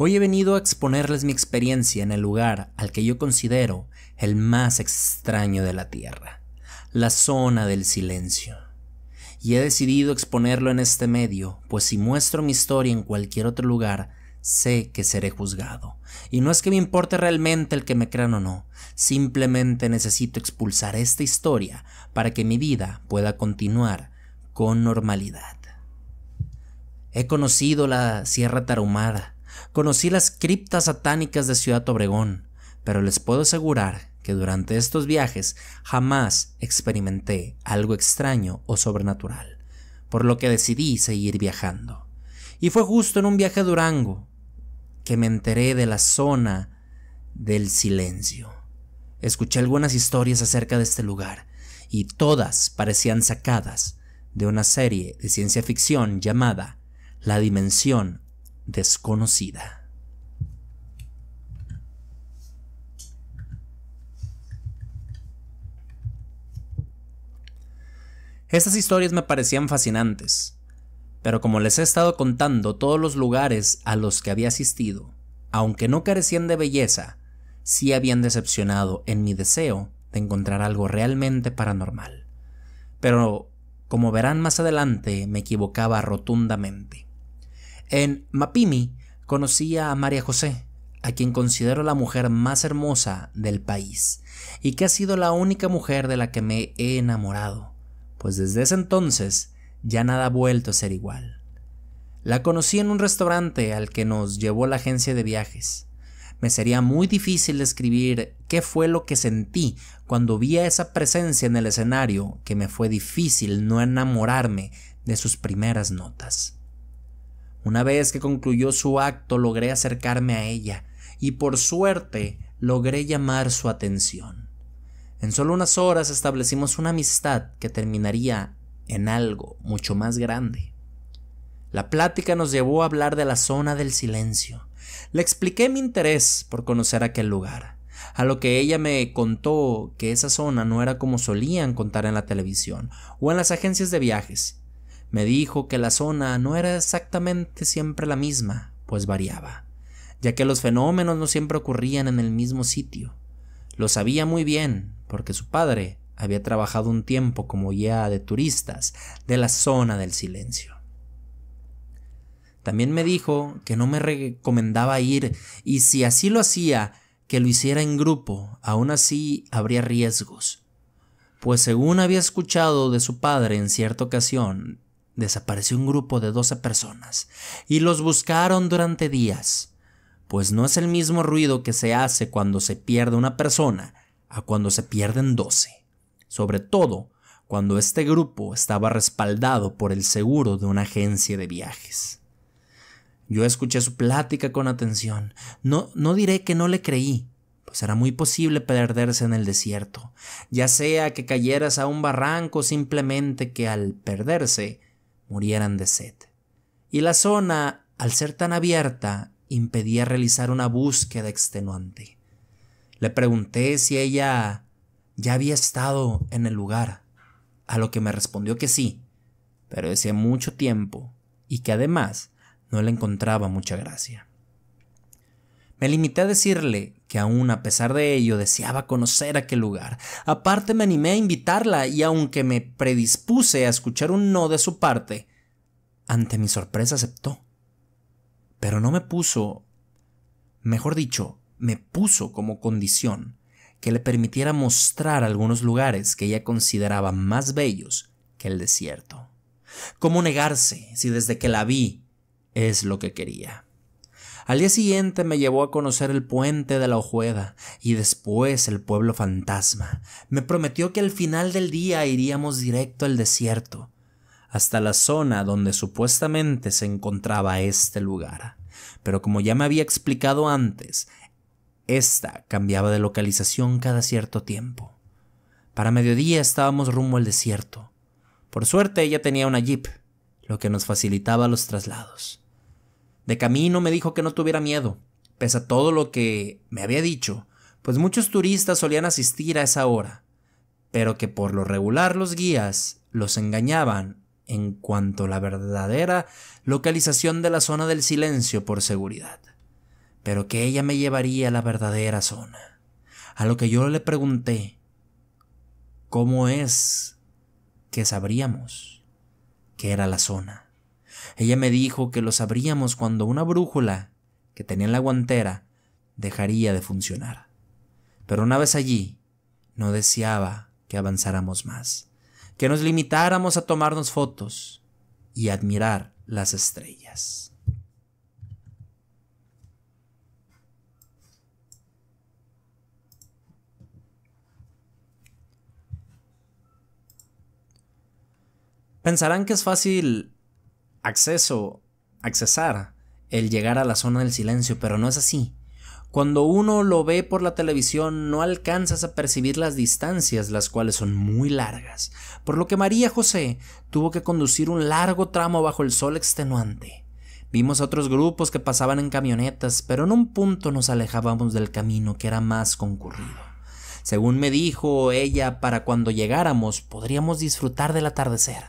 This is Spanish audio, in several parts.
Hoy he venido a exponerles mi experiencia en el lugar al que yo considero el más extraño de la Tierra, la zona del silencio. Y he decidido exponerlo en este medio, pues si muestro mi historia en cualquier otro lugar, sé que seré juzgado. Y no es que me importe realmente el que me crean o no, simplemente necesito expulsar esta historia para que mi vida pueda continuar con normalidad. He conocido la Sierra Tarumada. Conocí las criptas satánicas de Ciudad Obregón, pero les puedo asegurar que durante estos viajes jamás experimenté algo extraño o sobrenatural, por lo que decidí seguir viajando. Y fue justo en un viaje a Durango que me enteré de la zona del silencio. Escuché algunas historias acerca de este lugar y todas parecían sacadas de una serie de ciencia ficción llamada La Dimensión desconocida. Estas historias me parecían fascinantes, pero como les he estado contando todos los lugares a los que había asistido, aunque no carecían de belleza, sí habían decepcionado en mi deseo de encontrar algo realmente paranormal. Pero, como verán más adelante, me equivocaba rotundamente. En Mapimi conocí a María José, a quien considero la mujer más hermosa del país y que ha sido la única mujer de la que me he enamorado, pues desde ese entonces ya nada ha vuelto a ser igual. La conocí en un restaurante al que nos llevó la agencia de viajes. Me sería muy difícil describir qué fue lo que sentí cuando vi a esa presencia en el escenario que me fue difícil no enamorarme de sus primeras notas. Una vez que concluyó su acto logré acercarme a ella y por suerte logré llamar su atención. En solo unas horas establecimos una amistad que terminaría en algo mucho más grande. La plática nos llevó a hablar de la zona del silencio. Le expliqué mi interés por conocer aquel lugar, a lo que ella me contó que esa zona no era como solían contar en la televisión o en las agencias de viajes, me dijo que la zona no era exactamente siempre la misma, pues variaba, ya que los fenómenos no siempre ocurrían en el mismo sitio. Lo sabía muy bien, porque su padre había trabajado un tiempo como guía de turistas de la zona del silencio. También me dijo que no me recomendaba ir y si así lo hacía, que lo hiciera en grupo, aún así habría riesgos, pues según había escuchado de su padre en cierta ocasión, desapareció un grupo de 12 personas y los buscaron durante días, pues no es el mismo ruido que se hace cuando se pierde una persona a cuando se pierden 12, sobre todo cuando este grupo estaba respaldado por el seguro de una agencia de viajes. Yo escuché su plática con atención. No, no diré que no le creí, pues era muy posible perderse en el desierto, ya sea que cayeras a un barranco simplemente que al perderse murieran de sed. Y la zona, al ser tan abierta, impedía realizar una búsqueda extenuante. Le pregunté si ella ya había estado en el lugar, a lo que me respondió que sí, pero hacía mucho tiempo y que además no le encontraba mucha gracia. Me limité a decirle que aún a pesar de ello deseaba conocer aquel lugar. Aparte me animé a invitarla y aunque me predispuse a escuchar un no de su parte, ante mi sorpresa aceptó. Pero no me puso, mejor dicho, me puso como condición que le permitiera mostrar algunos lugares que ella consideraba más bellos que el desierto. ¿Cómo negarse si desde que la vi es lo que quería? Al día siguiente me llevó a conocer el puente de la Ojueda y después el pueblo fantasma. Me prometió que al final del día iríamos directo al desierto, hasta la zona donde supuestamente se encontraba este lugar. Pero como ya me había explicado antes, esta cambiaba de localización cada cierto tiempo. Para mediodía estábamos rumbo al desierto. Por suerte ella tenía una jeep, lo que nos facilitaba los traslados. De camino me dijo que no tuviera miedo, pese a todo lo que me había dicho, pues muchos turistas solían asistir a esa hora, pero que por lo regular los guías los engañaban en cuanto a la verdadera localización de la zona del silencio por seguridad, pero que ella me llevaría a la verdadera zona. A lo que yo le pregunté, ¿cómo es que sabríamos que era la zona? Ella me dijo que lo sabríamos cuando una brújula que tenía en la guantera dejaría de funcionar. Pero una vez allí, no deseaba que avanzáramos más, que nos limitáramos a tomarnos fotos y admirar las estrellas. Pensarán que es fácil acceso, accesar el llegar a la zona del silencio, pero no es así. Cuando uno lo ve por la televisión no alcanzas a percibir las distancias, las cuales son muy largas, por lo que María José tuvo que conducir un largo tramo bajo el sol extenuante. Vimos a otros grupos que pasaban en camionetas, pero en un punto nos alejábamos del camino que era más concurrido. Según me dijo ella, para cuando llegáramos podríamos disfrutar del atardecer.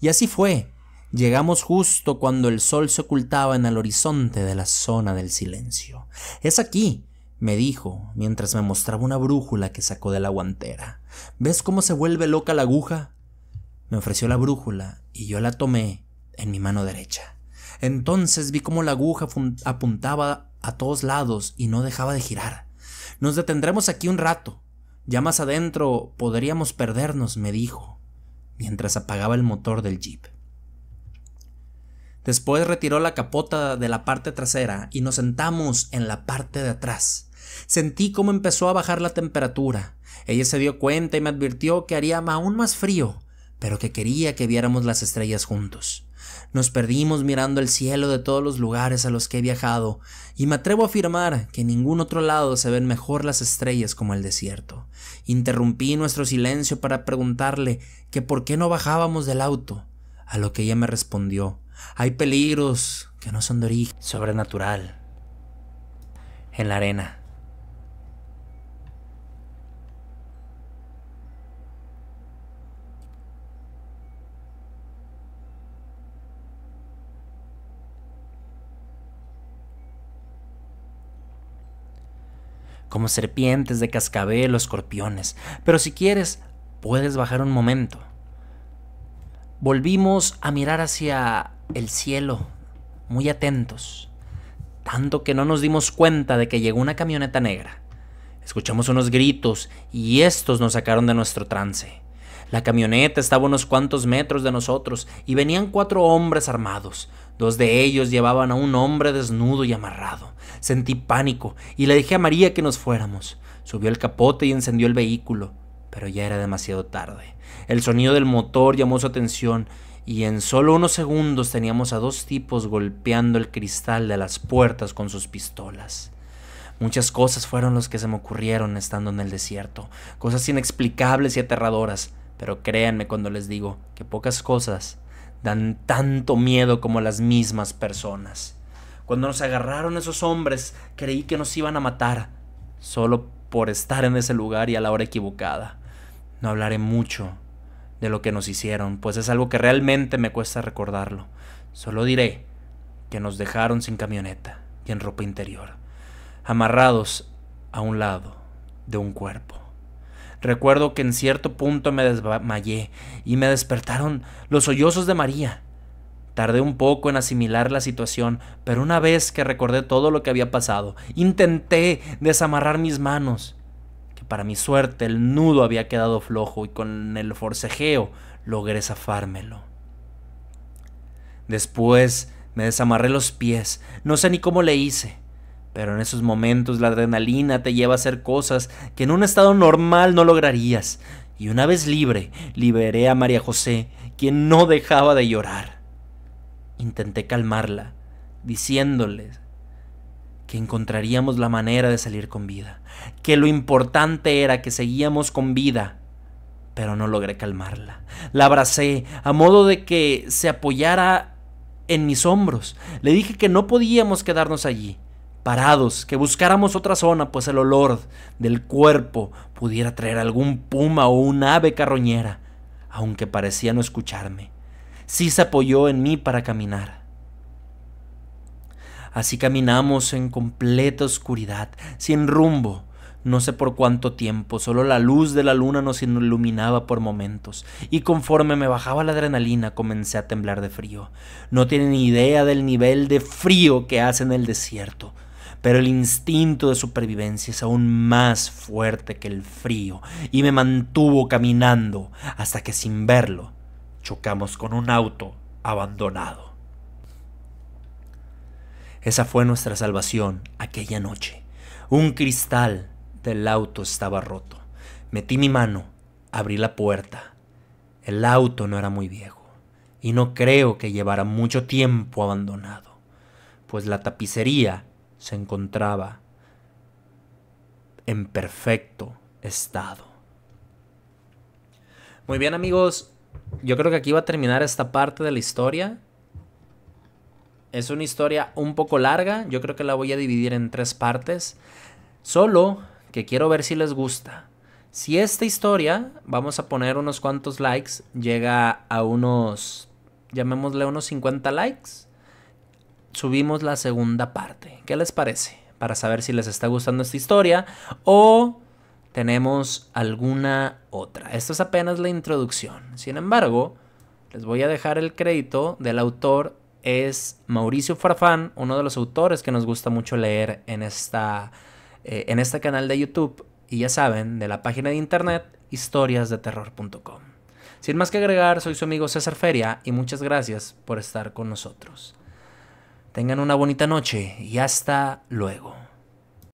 Y así fue, Llegamos justo cuando el sol se ocultaba en el horizonte de la zona del silencio. Es aquí, me dijo, mientras me mostraba una brújula que sacó de la guantera. ¿Ves cómo se vuelve loca la aguja? Me ofreció la brújula y yo la tomé en mi mano derecha. Entonces vi cómo la aguja apuntaba a todos lados y no dejaba de girar. Nos detendremos aquí un rato. Ya más adentro podríamos perdernos, me dijo, mientras apagaba el motor del jeep. Después retiró la capota de la parte trasera y nos sentamos en la parte de atrás. Sentí cómo empezó a bajar la temperatura. Ella se dio cuenta y me advirtió que haría aún más frío, pero que quería que viéramos las estrellas juntos. Nos perdimos mirando el cielo de todos los lugares a los que he viajado, y me atrevo a afirmar que en ningún otro lado se ven mejor las estrellas como el desierto. Interrumpí nuestro silencio para preguntarle que por qué no bajábamos del auto, a lo que ella me respondió hay peligros que no son de origen sobrenatural en la arena. como serpientes de cascabel o escorpiones. Pero si quieres, puedes bajar un momento. Volvimos a mirar hacia el cielo, muy atentos, tanto que no nos dimos cuenta de que llegó una camioneta negra. Escuchamos unos gritos y estos nos sacaron de nuestro trance. La camioneta estaba unos cuantos metros de nosotros y venían cuatro hombres armados. Dos de ellos llevaban a un hombre desnudo y amarrado. Sentí pánico y le dije a María que nos fuéramos. Subió el capote y encendió el vehículo, pero ya era demasiado tarde. El sonido del motor llamó su atención y en solo unos segundos teníamos a dos tipos golpeando el cristal de las puertas con sus pistolas. Muchas cosas fueron las que se me ocurrieron estando en el desierto, cosas inexplicables y aterradoras, pero créanme cuando les digo que pocas cosas dan tanto miedo como las mismas personas. Cuando nos agarraron esos hombres, creí que nos iban a matar, solo por estar en ese lugar y a la hora equivocada. No hablaré mucho de lo que nos hicieron, pues es algo que realmente me cuesta recordarlo. Solo diré que nos dejaron sin camioneta y en ropa interior, amarrados a un lado de un cuerpo. Recuerdo que en cierto punto me desmayé y me despertaron los sollozos de María. Tardé un poco en asimilar la situación, pero una vez que recordé todo lo que había pasado, intenté desamarrar mis manos para mi suerte, el nudo había quedado flojo y con el forcejeo logré zafármelo. Después me desamarré los pies, no sé ni cómo le hice, pero en esos momentos la adrenalina te lleva a hacer cosas que en un estado normal no lograrías, y una vez libre, liberé a María José, quien no dejaba de llorar. Intenté calmarla, diciéndoles que encontraríamos la manera de salir con vida, que lo importante era que seguíamos con vida, pero no logré calmarla. La abracé a modo de que se apoyara en mis hombros. Le dije que no podíamos quedarnos allí, parados, que buscáramos otra zona, pues el olor del cuerpo pudiera traer algún puma o un ave carroñera, aunque parecía no escucharme. Sí se apoyó en mí para caminar. Así caminamos en completa oscuridad, sin rumbo. No sé por cuánto tiempo, solo la luz de la luna nos iluminaba por momentos, y conforme me bajaba la adrenalina comencé a temblar de frío. No ni idea del nivel de frío que hace en el desierto pero el instinto de supervivencia es aún más fuerte que el frío y me mantuvo caminando hasta que sin verlo chocamos con un auto abandonado. Esa fue nuestra salvación aquella noche. Un cristal del auto estaba roto. Metí mi mano, abrí la puerta. El auto no era muy viejo y no creo que llevara mucho tiempo abandonado, pues la tapicería se encontraba en perfecto estado. Muy bien amigos, yo creo que aquí va a terminar esta parte de la historia. Es una historia un poco larga, yo creo que la voy a dividir en tres partes, solo que quiero ver si les gusta. Si esta historia, vamos a poner unos cuantos likes, llega a unos, llamémosle unos 50 likes, subimos la segunda parte. ¿Qué les parece? Para saber si les está gustando esta historia o tenemos alguna otra. Esta es apenas la introducción. Sin embargo, les voy a dejar el crédito del autor es Mauricio Farfán, uno de los autores que nos gusta mucho leer en, esta, eh, en este canal de YouTube y ya saben, de la página de internet historiasdeterror.com. Sin más que agregar, soy su amigo César Feria y muchas gracias por estar con nosotros. Tengan una bonita noche y hasta luego.